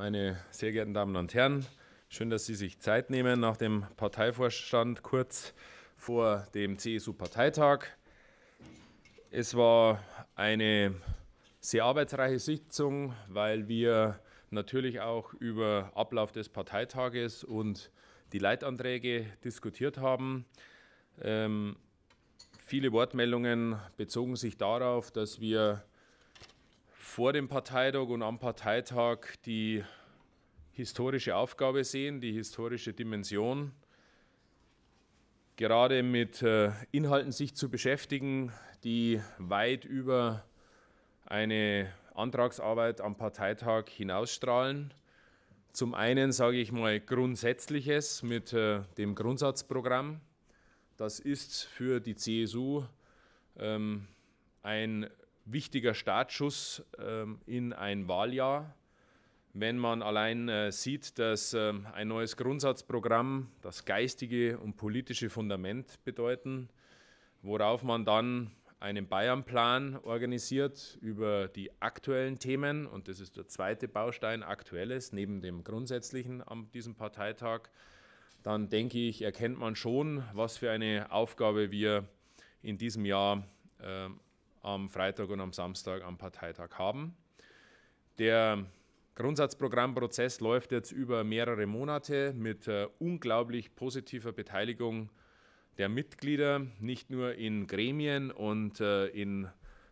meine sehr geehrten Damen und Herren. Schön, dass Sie sich Zeit nehmen nach dem Parteivorstand kurz vor dem CSU-Parteitag. Es war eine sehr arbeitsreiche Sitzung, weil wir natürlich auch über Ablauf des Parteitages und die Leitanträge diskutiert haben. Ähm, viele Wortmeldungen bezogen sich darauf, dass wir vor dem Parteitag und am Parteitag die historische Aufgabe sehen, die historische Dimension. Gerade mit äh, Inhalten sich zu beschäftigen, die weit über eine Antragsarbeit am Parteitag hinausstrahlen. Zum einen sage ich mal Grundsätzliches mit äh, dem Grundsatzprogramm. Das ist für die CSU ähm, ein wichtiger Startschuss ähm, in ein Wahljahr. Wenn man allein äh, sieht, dass ähm, ein neues Grundsatzprogramm das geistige und politische Fundament bedeuten, worauf man dann einen Bayernplan organisiert über die aktuellen Themen. Und das ist der zweite Baustein, aktuelles, neben dem grundsätzlichen an diesem Parteitag. Dann denke ich, erkennt man schon, was für eine Aufgabe wir in diesem Jahr äh, am Freitag und am Samstag am Parteitag haben. Der Grundsatzprogrammprozess läuft jetzt über mehrere Monate mit äh, unglaublich positiver Beteiligung der Mitglieder, nicht nur in Gremien und äh, in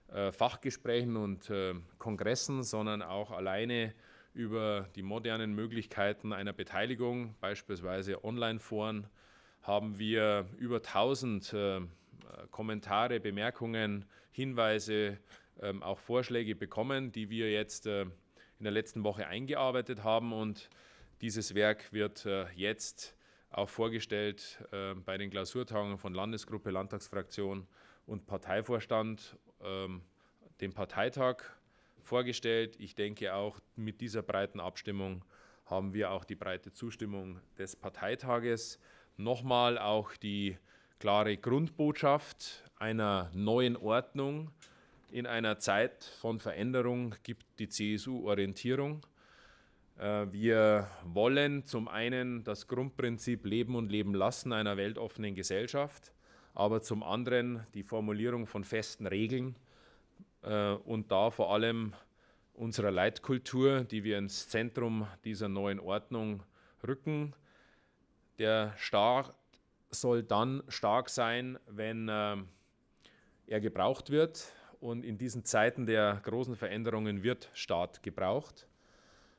äh, Fachgesprächen und Kongressen, sondern auch alleine über die modernen Möglichkeiten einer Beteiligung, beispielsweise Online-Foren, haben wir über 1000 äh, Kommentare, Bemerkungen, Hinweise, ähm, auch Vorschläge bekommen, die wir jetzt äh, in der letzten Woche eingearbeitet haben. Und dieses Werk wird äh, jetzt auch vorgestellt bei den Klausurtagungen von Landesgruppe, Landtagsfraktion und Parteivorstand, ähm, dem Parteitag vorgestellt. Ich denke auch mit dieser breiten Abstimmung haben wir auch die breite Zustimmung des Parteitages. Nochmal auch die klare Grundbotschaft einer neuen Ordnung. In einer Zeit von Veränderung gibt die CSU Orientierung. Äh, wir wollen zum einen das Grundprinzip Leben und Leben lassen einer weltoffenen Gesellschaft, aber zum anderen die Formulierung von festen Regeln äh, und da vor allem unserer Leitkultur, die wir ins Zentrum dieser neuen Ordnung rücken. Der Staat soll dann stark sein, wenn ähm, er gebraucht wird. Und in diesen Zeiten der großen Veränderungen wird Staat gebraucht.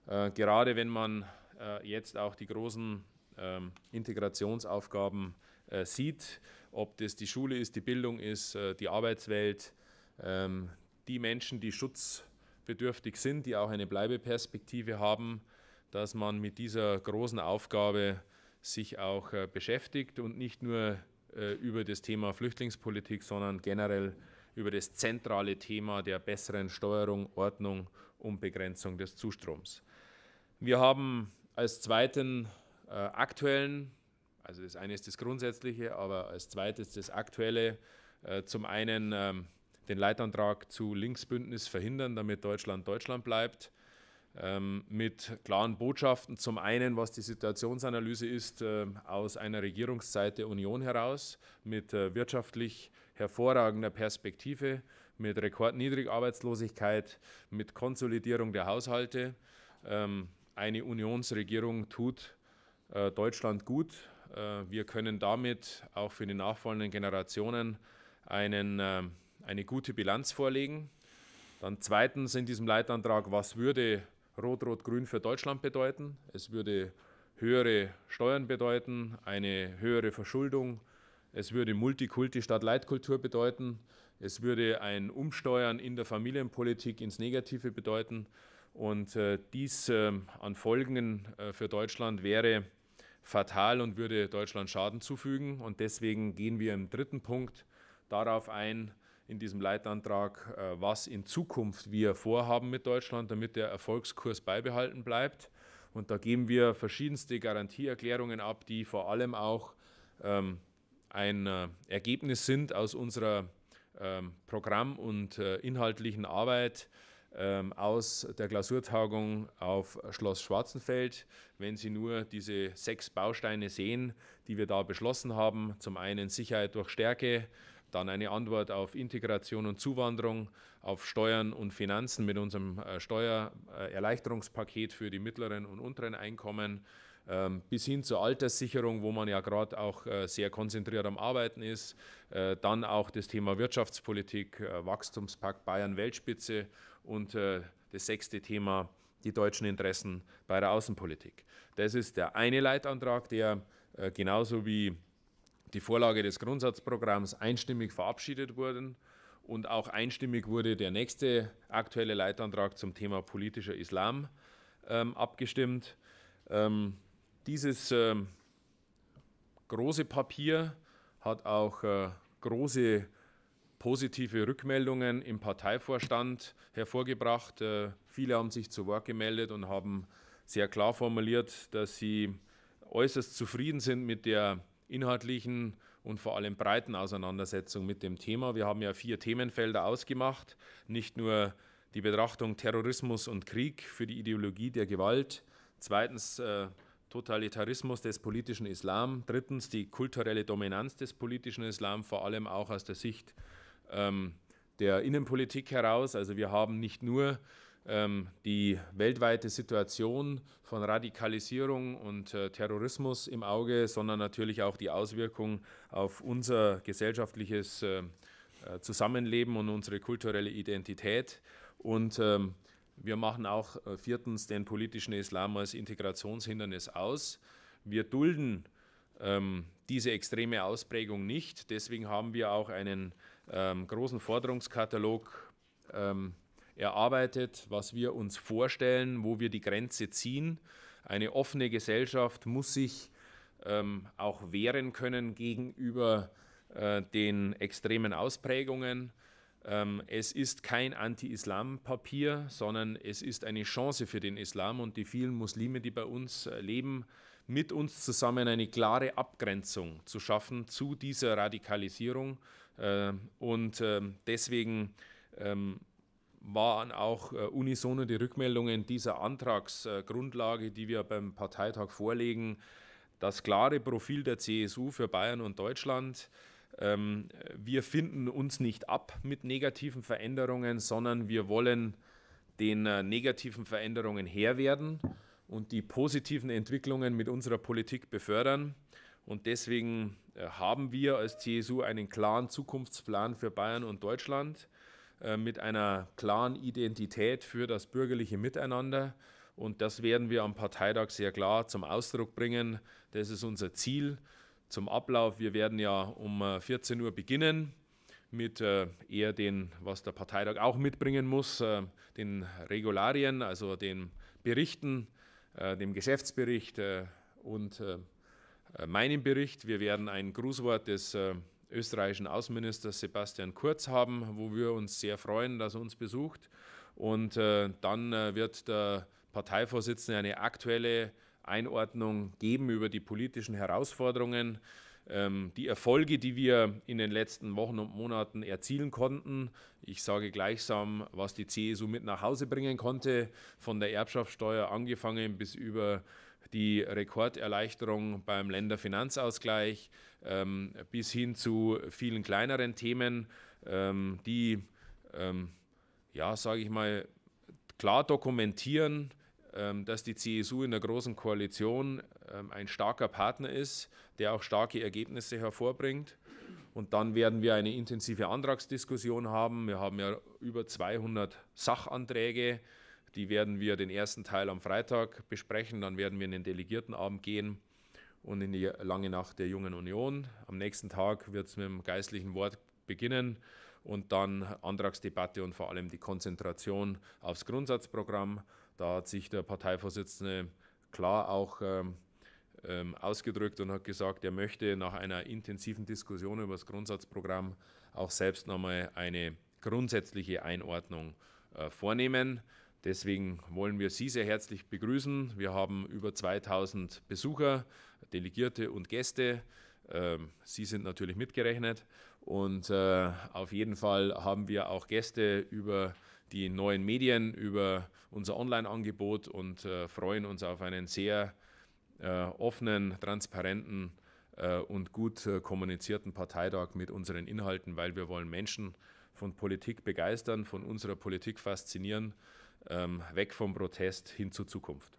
Äh, gerade wenn man äh, jetzt auch die großen ähm, Integrationsaufgaben äh, sieht, ob das die Schule ist, die Bildung ist, die Arbeitswelt, ähm, die Menschen, die schutzbedürftig sind, die auch eine Bleibeperspektive haben, dass man mit dieser großen Aufgabe sich auch äh, beschäftigt und nicht nur äh, über das Thema Flüchtlingspolitik, sondern generell über das zentrale Thema der besseren Steuerung, Ordnung und Begrenzung des Zustroms. Wir haben als zweiten äh, aktuellen, also das eine ist das Grundsätzliche, aber als zweites das Aktuelle, äh, zum einen ähm, den Leitantrag zu Linksbündnis verhindern, damit Deutschland Deutschland bleibt. Ähm, mit klaren Botschaften. Zum einen, was die Situationsanalyse ist, äh, aus einer Regierungszeit der Union heraus, mit äh, wirtschaftlich hervorragender Perspektive, mit rekordniedrig Arbeitslosigkeit, mit Konsolidierung der Haushalte. Ähm, eine Unionsregierung tut äh, Deutschland gut. Wir können damit auch für die nachfolgenden Generationen einen, ähm, eine gute Bilanz vorlegen. Dann zweitens in diesem Leitantrag, was würde Rot-Rot-Grün für Deutschland bedeuten. Es würde höhere Steuern bedeuten, eine höhere Verschuldung. Es würde Multikulti statt Leitkultur bedeuten. Es würde ein Umsteuern in der Familienpolitik ins Negative bedeuten. Und äh, dies äh, an Folgen äh, für Deutschland wäre fatal und würde Deutschland Schaden zufügen. Und deswegen gehen wir im dritten Punkt darauf ein, in diesem Leitantrag, äh, was in Zukunft wir vorhaben mit Deutschland, damit der Erfolgskurs beibehalten bleibt. Und da geben wir verschiedenste Garantieerklärungen ab, die vor allem auch ähm, ein äh, Ergebnis sind aus unserer ähm, Programm- und äh, inhaltlichen Arbeit ähm, aus der Klausurtagung auf Schloss Schwarzenfeld. Wenn Sie nur diese sechs Bausteine sehen, die wir da beschlossen haben, zum einen Sicherheit durch Stärke, dann eine Antwort auf Integration und Zuwanderung, auf Steuern und Finanzen mit unserem äh, Steuererleichterungspaket für die mittleren und unteren Einkommen, ähm, bis hin zur Alterssicherung, wo man ja gerade auch äh, sehr konzentriert am Arbeiten ist. Äh, dann auch das Thema Wirtschaftspolitik, Wachstumspakt Bayern Weltspitze und das sechste Thema die deutschen Interessen bei der Außenpolitik. Das ist der eine Leitantrag, der genauso wie die Vorlage des Grundsatzprogramms einstimmig verabschiedet wurden und auch einstimmig wurde der nächste aktuelle Leitantrag zum Thema politischer Islam ähm, abgestimmt. Ähm, dieses ähm, große Papier hat auch äh, große positive Rückmeldungen im Parteivorstand hervorgebracht. Äh, viele haben sich zu Wort gemeldet und haben sehr klar formuliert, dass sie äußerst zufrieden sind mit der inhaltlichen und vor allem breiten Auseinandersetzung mit dem Thema. Wir haben ja vier Themenfelder ausgemacht, nicht nur die Betrachtung Terrorismus und Krieg für die Ideologie der Gewalt, zweitens äh, Totalitarismus des politischen Islam, drittens die kulturelle Dominanz des politischen Islam, vor allem auch aus der Sicht ähm, der Innenpolitik heraus. Also wir haben nicht nur ähm, die weltweite Situation von Radikalisierung und äh, Terrorismus im Auge, sondern natürlich auch die Auswirkung auf unser gesellschaftliches äh, äh, Zusammenleben und unsere kulturelle Identität. Und ähm, wir machen auch viertens den politischen Islam als Integrationshindernis aus. Wir dulden ähm, diese extreme Ausprägung nicht. Deswegen haben wir auch einen großen Forderungskatalog erarbeitet, was wir uns vorstellen, wo wir die Grenze ziehen. Eine offene Gesellschaft muss sich ähm, auch wehren können gegenüber äh, den extremen Ausprägungen. Ähm, es ist kein Anti-Islam-Papier, sondern es ist eine Chance für den Islam und die vielen Muslime, die bei uns äh, leben, mit uns zusammen eine klare Abgrenzung zu schaffen zu dieser Radikalisierung. Äh, und ähm, deswegen ähm, waren auch äh, unisono die Rückmeldungen dieser Antragsgrundlage, die wir beim Parteitag vorlegen, das klare Profil der CSU für Bayern und Deutschland. Ähm, wir finden uns nicht ab mit negativen Veränderungen, sondern wir wollen den äh, negativen Veränderungen Herr werden und die positiven Entwicklungen mit unserer Politik befördern. Und deswegen äh, haben wir als CSU einen klaren Zukunftsplan für Bayern und Deutschland äh, mit einer klaren Identität für das bürgerliche Miteinander. Und das werden wir am Parteitag sehr klar zum Ausdruck bringen. Das ist unser Ziel. Zum Ablauf, wir werden ja um 14 äh, Uhr beginnen mit äh, eher den, was der Parteitag auch mitbringen muss, den Regularien, also den Berichten, dem Geschäftsbericht und meinem Bericht. Wir werden ein Grußwort des österreichischen Außenminister Sebastian Kurz haben, wo wir uns sehr freuen, dass er uns besucht. Und äh, dann äh, wird der Parteivorsitzende eine aktuelle Einordnung geben über die politischen Herausforderungen, ähm, die Erfolge, die wir in den letzten Wochen und Monaten erzielen konnten. Ich sage gleichsam, was die CSU mit nach Hause bringen konnte, von der Erbschaftssteuer angefangen bis über äh, die Rekorderleichterung beim Länderfinanzausgleich ähm, bis hin zu vielen kleineren Themen, ähm, die, ähm, ja, sage ich mal, klar dokumentieren, ähm, dass die CSU in der Großen Koalition ähm, ein starker Partner ist, der auch starke Ergebnisse hervorbringt. Und dann werden wir eine intensive Antragsdiskussion haben. Wir haben ja über 200 Sachanträge die werden wir den ersten Teil am Freitag besprechen, dann werden wir in den Delegiertenabend gehen und in die lange Nacht der Jungen Union. Am nächsten Tag wird es mit dem geistlichen Wort beginnen und dann Antragsdebatte und vor allem die Konzentration aufs Grundsatzprogramm. Da hat sich der Parteivorsitzende klar auch ähm, ähm ausgedrückt und hat gesagt, er möchte nach einer intensiven Diskussion über das Grundsatzprogramm auch selbst nochmal eine grundsätzliche Einordnung äh, vornehmen. Deswegen wollen wir Sie sehr herzlich begrüßen. Wir haben über 2000 Besucher, Delegierte und Gäste. Ähm, Sie sind natürlich mitgerechnet. Und äh, auf jeden Fall haben wir auch Gäste über die neuen Medien, über unser Online-Angebot und äh, freuen uns auf einen sehr äh, offenen, transparenten und gut kommunizierten Parteitag mit unseren Inhalten, weil wir wollen Menschen von Politik begeistern, von unserer Politik faszinieren ähm, weg vom Protest hin zur Zukunft.